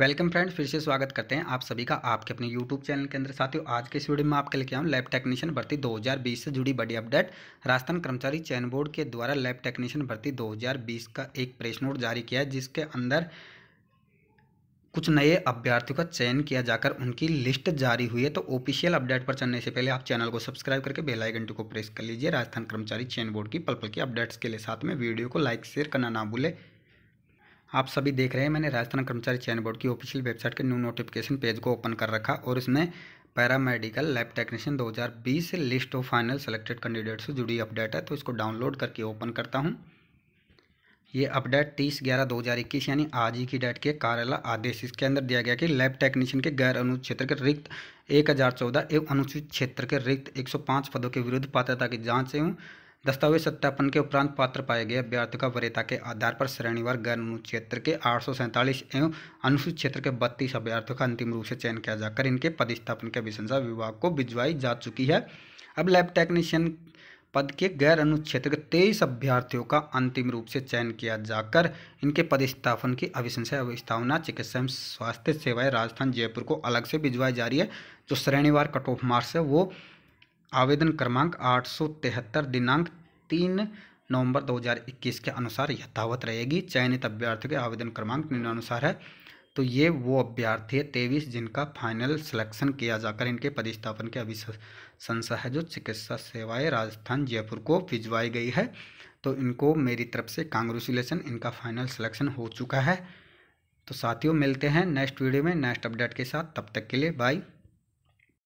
welcome friend फिर से स्वागत करते हैं आप सभी का आपके अपने यूट्यूब चैनल के अंदर साथियों आज के इस वीडियो में आपके लिए हम लैब टेक्नीशियन भर्ती 2020 से जुड़ी बड़ी अपडेट राजस्थान कर्मचारी चयन बोर्ड के द्वारा लैब टेक्नीशियन भर्ती 2020 का एक प्रेस नोट जारी किया है जिसके अंदर कुछ नए अभ्यर्थियों का चयन किया जाकर उनकी लिस्ट जारी हुई है तो ऑफिशियल अपडेट पर चलने से पहले आप चैनल को सब्सक्राइब करके बेल आइकन को प्रेस कर लीजिए राजस्थान कर्मचारी चयन बोर्ड की पल पल की अपडेट्स के लिए साथ में वीडियो को लाइक शेयर करना ना भूलें आप सभी देख रहे हैं मैंने राजस्थान कर्मचारी चयन बोर्ड की ऑफिशियल वेबसाइट के न्यू नोटिफिकेशन पेज को ओपन कर रखा और इसमें paramedical lab technician 2020 list of final selected candidate से जुड़ी अपडेट है तो इसको डाउनलोड करके ओपन करता हूँ ये अपडेट तीस ग्यारह दो हज़ार इक्कीस यानी आज ही की डेट के कार्यालय आदेश इसके अंदर दिया गया कि लैब टेक्नीशियन के गैर अनुचित क्षेत्र के रिक्त एक हज़ार चौदह एवं अनुसूचित क्षेत्र के रिक्त एक सौ पाँच पदों के विरुद्ध पात्रता की जांच एवं दस्तावेज सत्यापन के उपरांत पात्र पाए गए अभ्यर्थियों का वरीयता के आधार पर श्रेणीवार गैर अनुसूचित क्षेत्र के आठ एवं अनुसूचित क्षेत्र के बत्तीस अभ्यर्थियों का अंतिम रूप से चयन किया जाकर इनके पदस्थापन की अभिशंसा विभाग को भिजवाई जा चुकी है अब लैब टेक्नीशियन पद के गैर अनुच्छेद क्षेत्र के तेईस अभ्यर्थियों का अंतिम रूप से चयन किया जाकर इनके पदस्थापन की अभिशंसा स्थापना चिकित्सा एवं स्वास्थ्य सेवाएं राजस्थान जयपुर को अलग से भिजवाई जा रही है जो श्रेणीवार कट ऑफ मार्च है वो आवेदन क्रमांक आठ सौ तिहत्तर दिनांक तीन नवंबर 2021 के अनुसार यथावत रहेगी चयनित अभ्यर्थियों के आवेदन क्रमांक निम्नानुसार है तो ये वो अभ्यर्थी है तेईस जिनका फाइनल सिलेक्शन किया जाकर इनके पदस्थापन के अभिशंसा है जो चिकित्सा सेवाएं राजस्थान जयपुर को भिजवाई गई है तो इनको मेरी तरफ से कांग्रेचुलेसन इनका फाइनल सिलेक्शन हो चुका है तो साथियों मिलते हैं नेक्स्ट वीडियो में नेक्स्ट अपडेट के साथ तब तक के लिए बाई